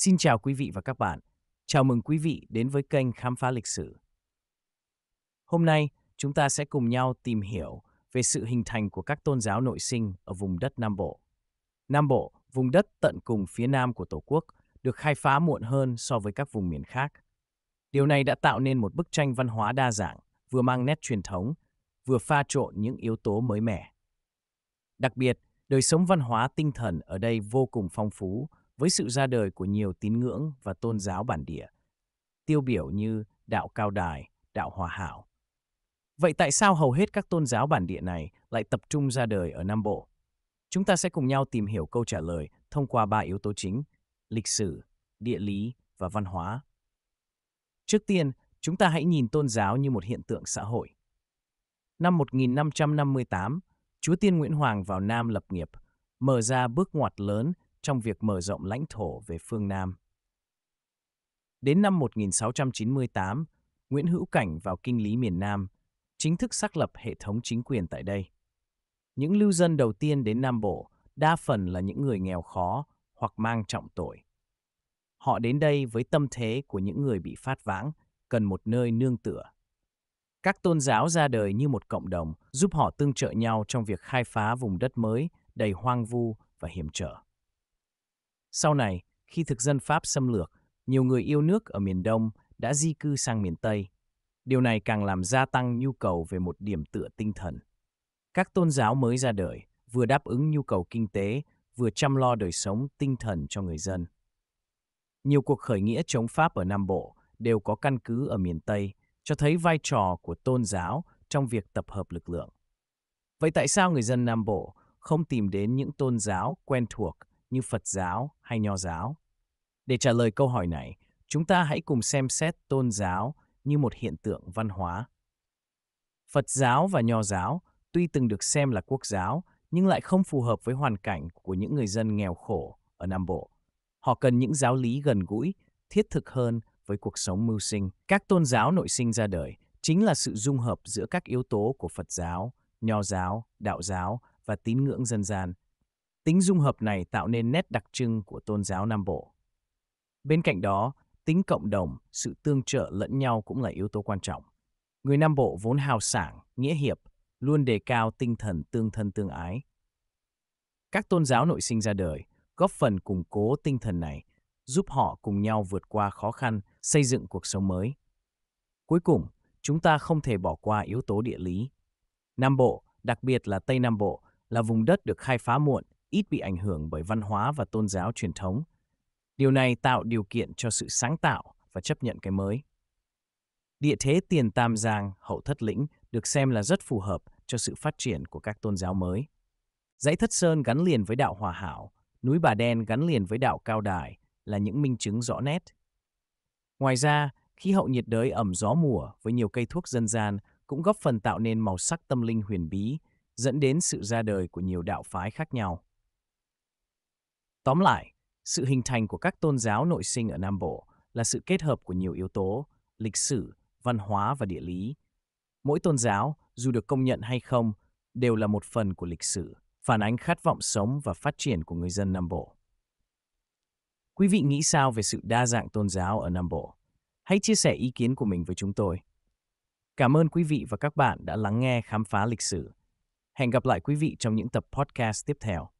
Xin chào quý vị và các bạn. Chào mừng quý vị đến với kênh Khám phá lịch sử. Hôm nay, chúng ta sẽ cùng nhau tìm hiểu về sự hình thành của các tôn giáo nội sinh ở vùng đất Nam Bộ. Nam Bộ, vùng đất tận cùng phía nam của Tổ quốc, được khai phá muộn hơn so với các vùng miền khác. Điều này đã tạo nên một bức tranh văn hóa đa dạng, vừa mang nét truyền thống, vừa pha trộn những yếu tố mới mẻ. Đặc biệt, đời sống văn hóa tinh thần ở đây vô cùng phong phú, với sự ra đời của nhiều tín ngưỡng và tôn giáo bản địa, tiêu biểu như đạo cao đài, đạo hòa hảo. Vậy tại sao hầu hết các tôn giáo bản địa này lại tập trung ra đời ở Nam Bộ? Chúng ta sẽ cùng nhau tìm hiểu câu trả lời thông qua ba yếu tố chính: lịch sử, địa lý và văn hóa. Trước tiên, chúng ta hãy nhìn tôn giáo như một hiện tượng xã hội. Năm 1558, Chúa Tiên Nguyễn Hoàng vào Nam lập nghiệp, mở ra bước ngoặt lớn trong việc mở rộng lãnh thổ về phương Nam. Đến năm 1698, Nguyễn Hữu Cảnh vào kinh lý miền Nam, chính thức xác lập hệ thống chính quyền tại đây. Những lưu dân đầu tiên đến Nam Bộ đa phần là những người nghèo khó hoặc mang trọng tội. Họ đến đây với tâm thế của những người bị phát vãng, cần một nơi nương tựa. Các tôn giáo ra đời như một cộng đồng giúp họ tương trợ nhau trong việc khai phá vùng đất mới đầy hoang vu và hiểm trở. Sau này, khi thực dân Pháp xâm lược, nhiều người yêu nước ở miền Đông đã di cư sang miền Tây. Điều này càng làm gia tăng nhu cầu về một điểm tựa tinh thần. Các tôn giáo mới ra đời vừa đáp ứng nhu cầu kinh tế, vừa chăm lo đời sống tinh thần cho người dân. Nhiều cuộc khởi nghĩa chống Pháp ở Nam Bộ đều có căn cứ ở miền Tây, cho thấy vai trò của tôn giáo trong việc tập hợp lực lượng. Vậy tại sao người dân Nam Bộ không tìm đến những tôn giáo quen thuộc như Phật giáo hay Nho giáo. Để trả lời câu hỏi này, chúng ta hãy cùng xem xét tôn giáo như một hiện tượng văn hóa. Phật giáo và Nho giáo tuy từng được xem là quốc giáo, nhưng lại không phù hợp với hoàn cảnh của những người dân nghèo khổ ở Nam Bộ. Họ cần những giáo lý gần gũi, thiết thực hơn với cuộc sống mưu sinh. Các tôn giáo nội sinh ra đời chính là sự dung hợp giữa các yếu tố của Phật giáo, Nho giáo, Đạo giáo và tín ngưỡng dân gian Tính dung hợp này tạo nên nét đặc trưng của tôn giáo Nam Bộ. Bên cạnh đó, tính cộng đồng, sự tương trợ lẫn nhau cũng là yếu tố quan trọng. Người Nam Bộ vốn hào sảng, nghĩa hiệp, luôn đề cao tinh thần tương thân tương ái. Các tôn giáo nội sinh ra đời góp phần củng cố tinh thần này, giúp họ cùng nhau vượt qua khó khăn, xây dựng cuộc sống mới. Cuối cùng, chúng ta không thể bỏ qua yếu tố địa lý. Nam Bộ, đặc biệt là Tây Nam Bộ, là vùng đất được khai phá muộn, ít bị ảnh hưởng bởi văn hóa và tôn giáo truyền thống. Điều này tạo điều kiện cho sự sáng tạo và chấp nhận cái mới. Địa thế tiền Tam Giang, hậu Thất Lĩnh được xem là rất phù hợp cho sự phát triển của các tôn giáo mới. Dãy Thất Sơn gắn liền với đạo Hòa Hảo, núi Bà Đen gắn liền với đạo Cao Đài là những minh chứng rõ nét. Ngoài ra, khí hậu nhiệt đới ẩm gió mùa với nhiều cây thuốc dân gian cũng góp phần tạo nên màu sắc tâm linh huyền bí, dẫn đến sự ra đời của nhiều đạo phái khác nhau. Tóm lại, sự hình thành của các tôn giáo nội sinh ở Nam Bộ là sự kết hợp của nhiều yếu tố, lịch sử, văn hóa và địa lý. Mỗi tôn giáo, dù được công nhận hay không, đều là một phần của lịch sử, phản ánh khát vọng sống và phát triển của người dân Nam Bộ. Quý vị nghĩ sao về sự đa dạng tôn giáo ở Nam Bộ? Hãy chia sẻ ý kiến của mình với chúng tôi. Cảm ơn quý vị và các bạn đã lắng nghe khám phá lịch sử. Hẹn gặp lại quý vị trong những tập podcast tiếp theo.